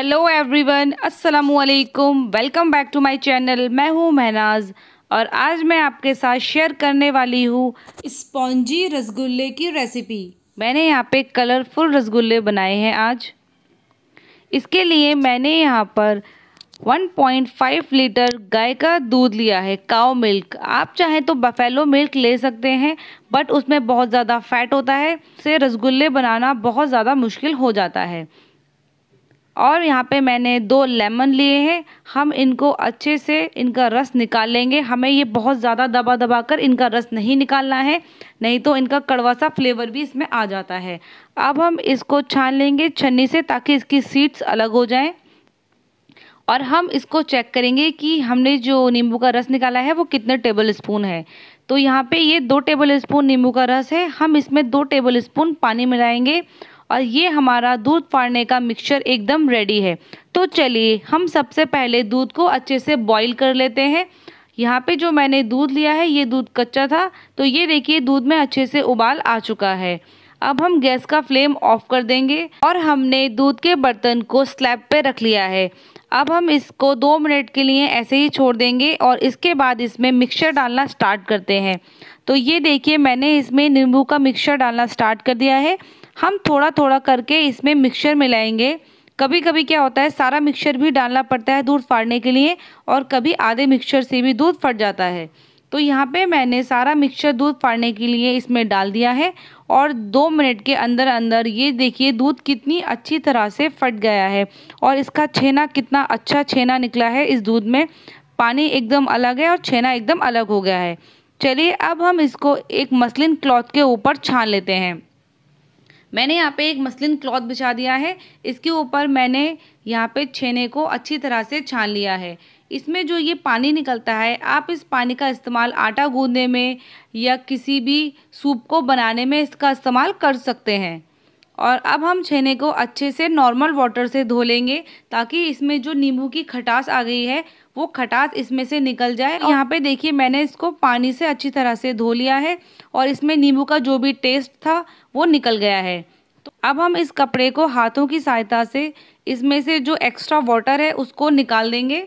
Hello everyone अस्सलाम वालेकुम welcome back to my channel मैं हूं महनाज और आज मैं आपके साथ शेयर करने वाली हूं स्पॉन्जी रसगुल्ले की रेसिपी मैंने यहां पे कलरफुल रसगुल्ले बनाए हैं आज इसके लिए मैंने यहां पर 1.5 लीटर गाय का दूध लिया है काओ मिल्क आप चाहें तो बफेलो मिल्क ले सकते हैं बट उसमें बहुत ज़्यादा फैट होता है से रसगुल्ले बनाना बहुत ज़्यादा मुश्किल हो जाता है और यहाँ पे मैंने दो लेमन लिए हैं हम इनको अच्छे से इनका रस निकालेंगे हमें ये बहुत ज़्यादा दबा दबा कर इनका रस नहीं निकालना है नहीं तो इनका कड़वा सा फ्लेवर भी इसमें आ जाता है अब हम इसको छान लेंगे छन्नी से ताकि इसकी सीड्स अलग हो जाएं और हम इसको चेक करेंगे कि हमने जो नींबू का रस निकाला है वो कितने टेबल स्पून है तो यहाँ पे ये दो टेबल स्पून नींबू का रस है हम इसमें दो टेबल स्पून पानी मिलाएंगे और ये हमारा दूध फाड़ने का मिक्सचर एकदम रेडी है तो चलिए हम सबसे पहले दूध को अच्छे से बॉईल कर लेते हैं यहाँ पे जो मैंने दूध लिया है ये दूध कच्चा था तो ये देखिए दूध में अच्छे से उबाल आ चुका है अब हम गैस का फ्लेम ऑफ कर देंगे और हमने दूध के बर्तन को स्लैब पे रख लिया है अब हम इसको दो मिनट के लिए ऐसे ही छोड़ देंगे और इसके बाद इसमें मिक्सचर डालना स्टार्ट करते हैं तो ये देखिए मैंने इसमें नींबू का मिक्सचर डालना स्टार्ट कर दिया है हम थोड़ा थोड़ा करके इसमें मिक्सचर मिलाएंगे कभी कभी क्या होता है सारा मिक्सचर भी डालना पड़ता है दूध फाड़ने के लिए और कभी आधे मिक्सचर से भी दूध फट जाता है तो यहाँ पे मैंने सारा मिक्सचर दूध फाड़ने के लिए इसमें डाल दिया है और दो मिनट के अंदर अंदर ये देखिए दूध कितनी अच्छी तरह से फट गया है और इसका छेना कितना अच्छा छेना निकला है इस दूध में पानी एकदम अलग है और छेना एकदम अलग हो गया है चलिए अब हम इसको एक मसलिन क्लॉथ के ऊपर छान लेते हैं मैंने यहाँ पे एक मसलिन क्लॉथ बिछा दिया है इसके ऊपर मैंने यहाँ पे छेने को अच्छी तरह से छान लिया है इसमें जो ये पानी निकलता है आप इस पानी का इस्तेमाल आटा गूंदने में या किसी भी सूप को बनाने में इसका इस्तेमाल कर सकते हैं और अब हम छेने को अच्छे से नॉर्मल वाटर से धो लेंगे ताकि इसमें जो नींबू की खटास आ गई है वो खटास इसमें से निकल जाए यहाँ पे देखिए मैंने इसको पानी से अच्छी तरह से धो लिया है और इसमें नींबू का जो भी टेस्ट था वो निकल गया है तो अब हम इस कपड़े को हाथों की सहायता से इसमें से जो एक्स्ट्रा वाटर है उसको निकाल देंगे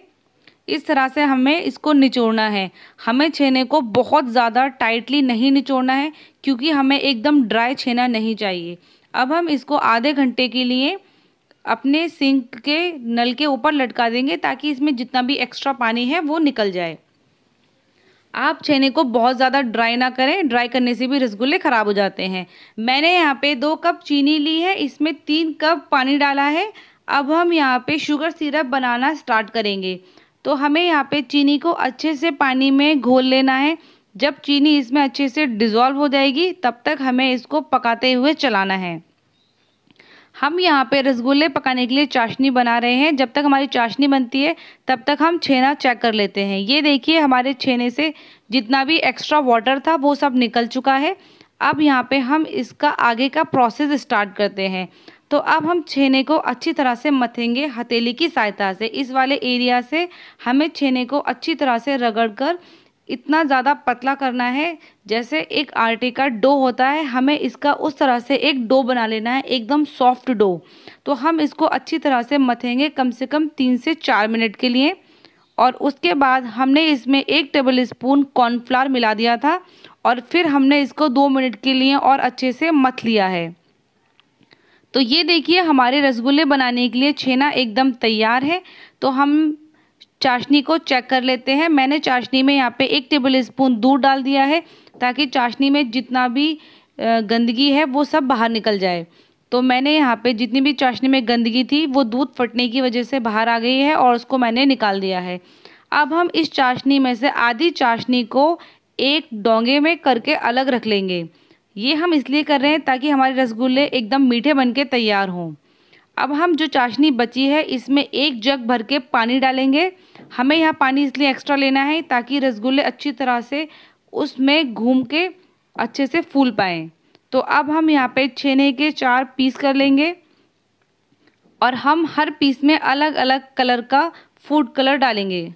इस तरह से हमें इसको निचोड़ना है हमें छेने को बहुत ज़्यादा टाइटली नहीं निचोड़ना है क्योंकि हमें एकदम ड्राई छेना नहीं चाहिए अब हम इसको आधे घंटे के लिए अपने सिंक के नल के ऊपर लटका देंगे ताकि इसमें जितना भी एक्स्ट्रा पानी है वो निकल जाए आप छेने को बहुत ज़्यादा ड्राई ना करें ड्राई करने से भी रसगुल्ले ख़राब हो जाते हैं मैंने यहाँ पे दो कप चीनी ली है इसमें तीन कप पानी डाला है अब हम यहाँ पे शुगर सिरप बनाना स्टार्ट करेंगे तो हमें यहाँ पे चीनी को अच्छे से पानी में घोल लेना है जब चीनी इसमें अच्छे से डिज़ोल्व हो जाएगी तब तक हमें इसको पकाते हुए चलाना है हम यहाँ पे रसगुल्ले पकाने के लिए चाशनी बना रहे हैं जब तक हमारी चाशनी बनती है तब तक हम छेना चेक कर लेते हैं ये देखिए हमारे छेने से जितना भी एक्स्ट्रा वाटर था वो सब निकल चुका है अब यहाँ पे हम इसका आगे का प्रोसेस स्टार्ट करते हैं तो अब हम छेने को अच्छी तरह से मथेंगे हथेली की सहायता से इस वाले एरिया से हमें छेने को अच्छी तरह से रगड़ कर इतना ज़्यादा पतला करना है जैसे एक आटे का डो होता है हमें इसका उस तरह से एक डो बना लेना है एकदम सॉफ्ट डो तो हम इसको अच्छी तरह से मथेंगे कम से कम तीन से चार मिनट के लिए और उसके बाद हमने इसमें एक टेबल स्पून कॉर्नफ्लावर मिला दिया था और फिर हमने इसको दो मिनट के लिए और अच्छे से मथ लिया है तो ये देखिए हमारे रसगुल्ले बनाने के लिए छेना एकदम तैयार है तो हम चाशनी को चेक कर लेते हैं मैंने चाशनी में यहाँ पे एक टेबल स्पून दूध डाल दिया है ताकि चाशनी में जितना भी गंदगी है वो सब बाहर निकल जाए तो मैंने यहाँ पे जितनी भी चाशनी में गंदगी थी वो दूध फटने की वजह से बाहर आ गई है और उसको मैंने निकाल दिया है अब हम इस चाशनी में से आधी चाशनी को एक डोंगे में करके अलग रख लेंगे ये हम इसलिए कर रहे हैं ताकि हमारे रसगुल्ले एकदम मीठे बनके तैयार हों अब हम जो चाशनी बची है इसमें एक जग भर के पानी डालेंगे हमें यहाँ पानी इसलिए एक्स्ट्रा लेना है ताकि रसगुल्ले अच्छी तरह से उसमें घूम के अच्छे से फूल पाएँ तो अब हम यहाँ पे छेने के चार पीस कर लेंगे और हम हर पीस में अलग अलग कलर का फूड कलर डालेंगे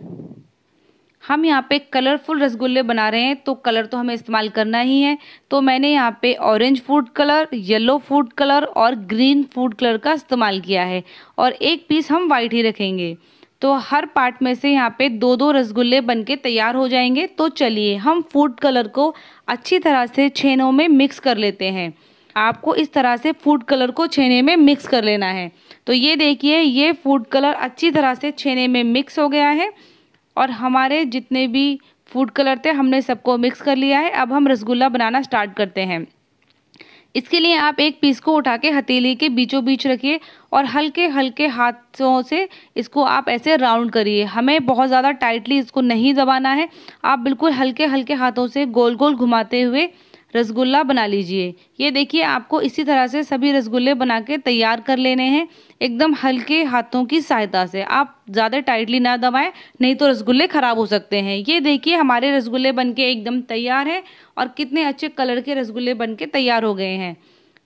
हम यहाँ पे कलरफुल रसगुल्ले बना रहे हैं तो कलर तो हमें इस्तेमाल करना ही है तो मैंने यहाँ पे orange food colour yellow food colour और ग्रीन फूड कलर का इस्तेमाल किया है और एक पीस हम वाइट ही रखेंगे तो हर पार्ट में से यहाँ पे दो दो रसगुल्ले बन के तैयार हो जाएंगे तो चलिए हम फूड कलर को अच्छी तरह से छेनों में मिक्स कर लेते हैं आपको इस तरह से फूड कलर को छेने में मिक्स कर लेना है तो ये देखिए ये फूड कलर अच्छी तरह से छेने में मिक्स हो गया है और हमारे जितने भी फूड कलर थे हमने सबको मिक्स कर लिया है अब हम रसगुल्ला बनाना स्टार्ट करते हैं इसके लिए आप एक पीस को उठा के हथेली के बीचों बीच रखिए और हल्के हल्के हाथों से इसको आप ऐसे राउंड करिए हमें बहुत ज़्यादा टाइटली इसको नहीं दबाना है आप बिल्कुल हल्के हल्के हाथों से गोल गोल घुमाते हुए रसगुल्ला बना लीजिए ये देखिए आपको इसी तरह से सभी रसगुल्ले बना के तैयार कर लेने हैं एकदम हल्के हाथों की सहायता से आप ज़्यादा टाइटली ना दबाएं नहीं तो रसगुल्ले ख़राब हो सकते हैं ये देखिए हमारे रसगुल्ले बनके एकदम तैयार है और कितने अच्छे कलर के रसगुल्ले के तैयार हो गए हैं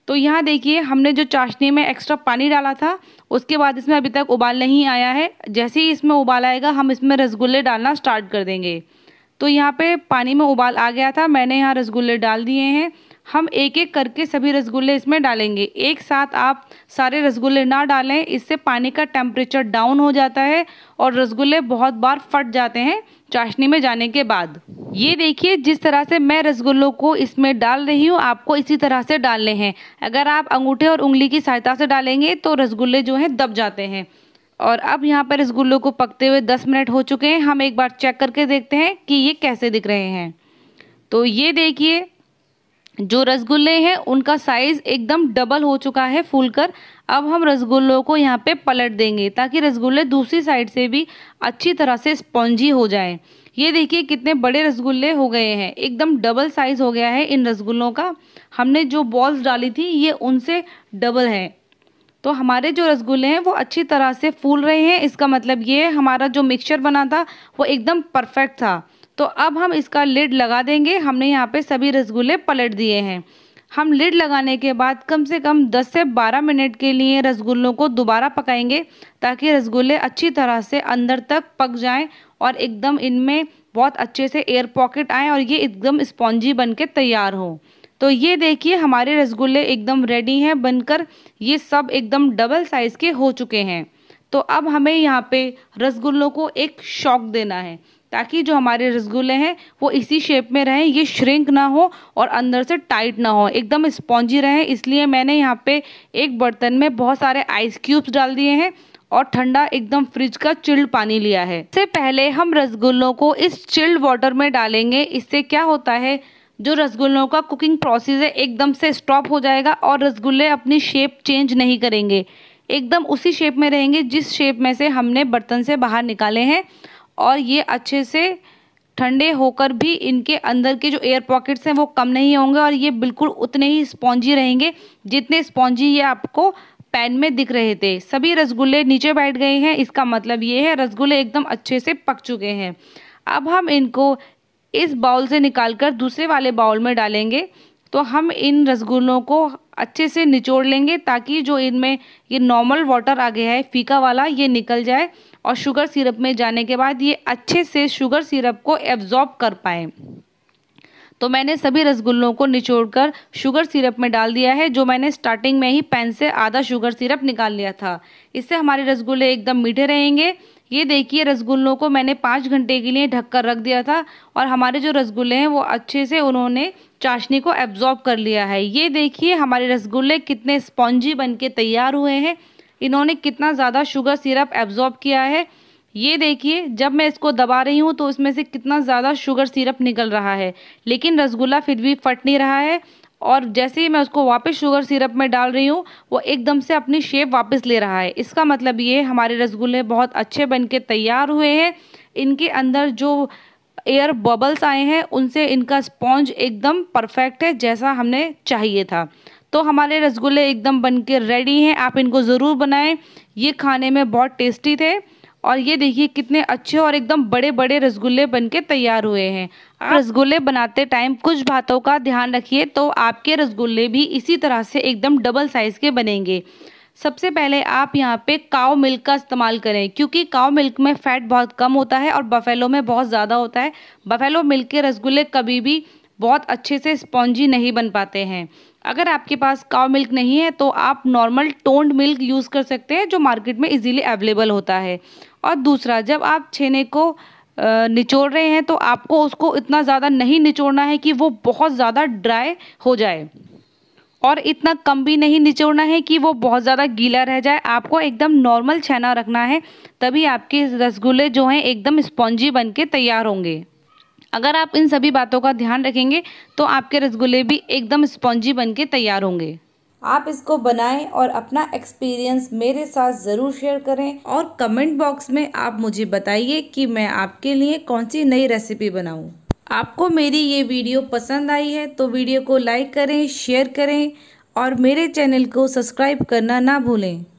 तो यहाँ देखिए हमने जो चाशनी में एक्स्ट्रा पानी डाला था उसके बाद इसमें अभी तक उबाल नहीं आया है जैसे ही इसमें उबाल आएगा हम इसमें रसगुल्ले डालना स्टार्ट कर देंगे तो यहाँ पे पानी में उबाल आ गया था मैंने यहाँ रसगुल्ले डाल दिए हैं हम एक एक करके सभी रसगुल्ले इसमें डालेंगे एक साथ आप सारे रसगुल्ले ना डालें इससे पानी का टेम्परेचर डाउन हो जाता है और रसगुल्ले बहुत बार फट जाते हैं चाशनी में जाने के बाद ये देखिए जिस तरह से मैं रसगुल्लों को इसमें डाल रही हूँ आपको इसी तरह से डालने हैं अगर आप अंगूठे और उंगली की सहायता से डालेंगे तो रसगुल्ले जो हैं दब जाते हैं और अब यहाँ पर इस गुल्लू को पकते हुए दस मिनट हो चुके हैं हम एक बार चेक करके देखते हैं कि ये कैसे दिख रहे हैं तो ये देखिए जो रसगुल्ले हैं उनका साइज़ एकदम डबल हो चुका है फूल कर अब हम रसगुल्लों को यहाँ पे पलट देंगे ताकि रसगुल्ले दूसरी साइड से भी अच्छी तरह से स्पॉन्जी हो जाएं ये देखिए कितने बड़े रसगुल्ले हो गए हैं एकदम डबल साइज़ हो गया है इन रसगुल्लों का हमने जो बॉल्स डाली थी ये उनसे डबल है तो हमारे जो रसगुल्ले हैं वो अच्छी तरह से फूल रहे हैं इसका मतलब ये हमारा जो मिक्सचर बना था वो एकदम परफेक्ट था तो अब हम इसका लिड लगा देंगे हमने यहाँ पे सभी रसगुल्ले पलट दिए हैं हम लिड लगाने के बाद कम से कम 10 से 12 मिनट के लिए रसगुल्लों को दोबारा पकाएंगे ताकि रसगुल्ले अच्छी तरह से अंदर तक पक जाएं और एकदम इनमें बहुत अच्छे से एयर पॉकेट आए और ये एकदम स्पॉन्जी बन के तैयार हो तो ये देखिए हमारे रसगुल्ले एकदम रेडी हैं बनकर ये सब एकदम डबल साइज़ के हो चुके हैं तो अब हमें यहाँ पे रसगुल्लों को एक शॉक देना है ताकि जो हमारे रसगुल्ले हैं वो इसी शेप में रहें ये श्रिंक ना हो और अंदर से टाइट ना हो एकदम स्पॉन्जी रहें इसलिए मैंने यहाँ पे एक बर्तन में बहुत सारे आइस क्यूब्स डाल दिए हैं और ठंडा एकदम फ्रिज का चिल्ड पानी लिया है इससे पहले हम रसगुल्लों को इस चिल्ड वाटर में डालेंगे इससे क्या होता है जो रसगुल्लों का कुकिंग प्रोसेस है एकदम से स्टॉप हो जाएगा और रसगुल्ले अपनी शेप चेंज नहीं करेंगे एकदम उसी शेप में रहेंगे जिस शेप में से हमने बर्तन से बाहर निकाले हैं और ये अच्छे से ठंडे होकर भी इनके अंदर के जो एयर पॉकेट्स हैं वो कम नहीं होंगे और ये बिल्कुल उतने ही स्पॉन्जी रहेंगे जितने स्पॉन्जी ये आपको पैन में दिख रहे थे सभी रसगुल्ले नीचे बैठ गए हैं इसका मतलब ये है रसगुल्ले एकदम अच्छे से पक चुके हैं अब हम इनको इस बाउल से निकालकर दूसरे वाले बाउल में डालेंगे तो हम इन रसगुल्लों को अच्छे से निचोड़ लेंगे ताकि जो इनमें ये नॉर्मल वाटर आ गया है फीका वाला ये निकल जाए और शुगर सिरप में जाने के बाद ये अच्छे से शुगर सिरप को एब्जॉर्ब कर पाए तो मैंने सभी रसगुल्लों को निचोड़कर शुगर सिरप में डाल दिया है जो मैंने स्टार्टिंग में ही पैन से आधा शुगर सिरप निकाल लिया था इससे हमारे रसगुल्ले एकदम मीठे रहेंगे ये देखिए रसगुल्लों को मैंने पाँच घंटे के लिए ढककर रख दिया था और हमारे जो रसगुल्ले हैं वो अच्छे से उन्होंने चाशनी को एब्जॉर्ब कर लिया है ये देखिए हमारे रसगुल्ले कितने स्पॉन्जी बन के तैयार हुए हैं इन्होंने कितना ज़्यादा शुगर सिरप एब्जॉर्ब किया है ये देखिए जब मैं इसको दबा रही हूँ तो इसमें से कितना ज़्यादा शुगर सिरप निकल रहा है लेकिन रसगुल्ला फिर भी फट नहीं रहा है और जैसे ही मैं उसको वापस शुगर सिरप में डाल रही हूँ वो एकदम से अपनी शेप वापस ले रहा है इसका मतलब ये हमारे रसगुल्ले बहुत अच्छे बन के तैयार हुए हैं इनके अंदर जो एयर बबल्स आए हैं उनसे इनका स्पॉन्ज एकदम परफेक्ट है जैसा हमने चाहिए था तो हमारे रसगुल्ले एकदम बन के रेडी हैं आप इनको ज़रूर बनाएँ ये खाने में बहुत टेस्टी थे और ये देखिए कितने अच्छे और एकदम बड़े बड़े रसगुल्ले बनके तैयार हुए हैं आप रसगुल्ले बनाते टाइम कुछ बातों का ध्यान रखिए तो आपके रसगुल्ले भी इसी तरह से एकदम डबल साइज़ के बनेंगे सबसे पहले आप यहाँ पे काव मिल्क का इस्तेमाल करें क्योंकि काव मिल्क में फ़ैट बहुत कम होता है और बफेलो में बहुत ज़्यादा होता है बफेलो मिल्क के रसगुल्ले कभी भी बहुत अच्छे से स्पॉन्जी नहीं बन पाते हैं अगर आपके पास काव मिल्क नहीं है तो आप नॉर्मल टोन्ड मिल्क यूज़ कर सकते हैं जो मार्केट में इजीली अवेलेबल होता है और दूसरा जब आप छेने को निचोड़ रहे हैं तो आपको उसको इतना ज़्यादा नहीं निचोड़ना है कि वो बहुत ज़्यादा ड्राई हो जाए और इतना कम भी नहीं निचोड़ना है कि वो बहुत ज़्यादा गीला रह जाए आपको एकदम नॉर्मल छेना रखना है तभी आपके रसगुल्ले जो हैं एकदम स्पॉन्जी बन के तैयार होंगे अगर आप इन सभी बातों का ध्यान रखेंगे तो आपके रसगुल्ले भी एकदम स्पॉन्जी बन के तैयार होंगे आप इसको बनाएं और अपना एक्सपीरियंस मेरे साथ ज़रूर शेयर करें और कमेंट बॉक्स में आप मुझे बताइए कि मैं आपके लिए कौन सी नई रेसिपी बनाऊं। आपको मेरी ये वीडियो पसंद आई है तो वीडियो को लाइक करें शेयर करें और मेरे चैनल को सब्सक्राइब करना ना भूलें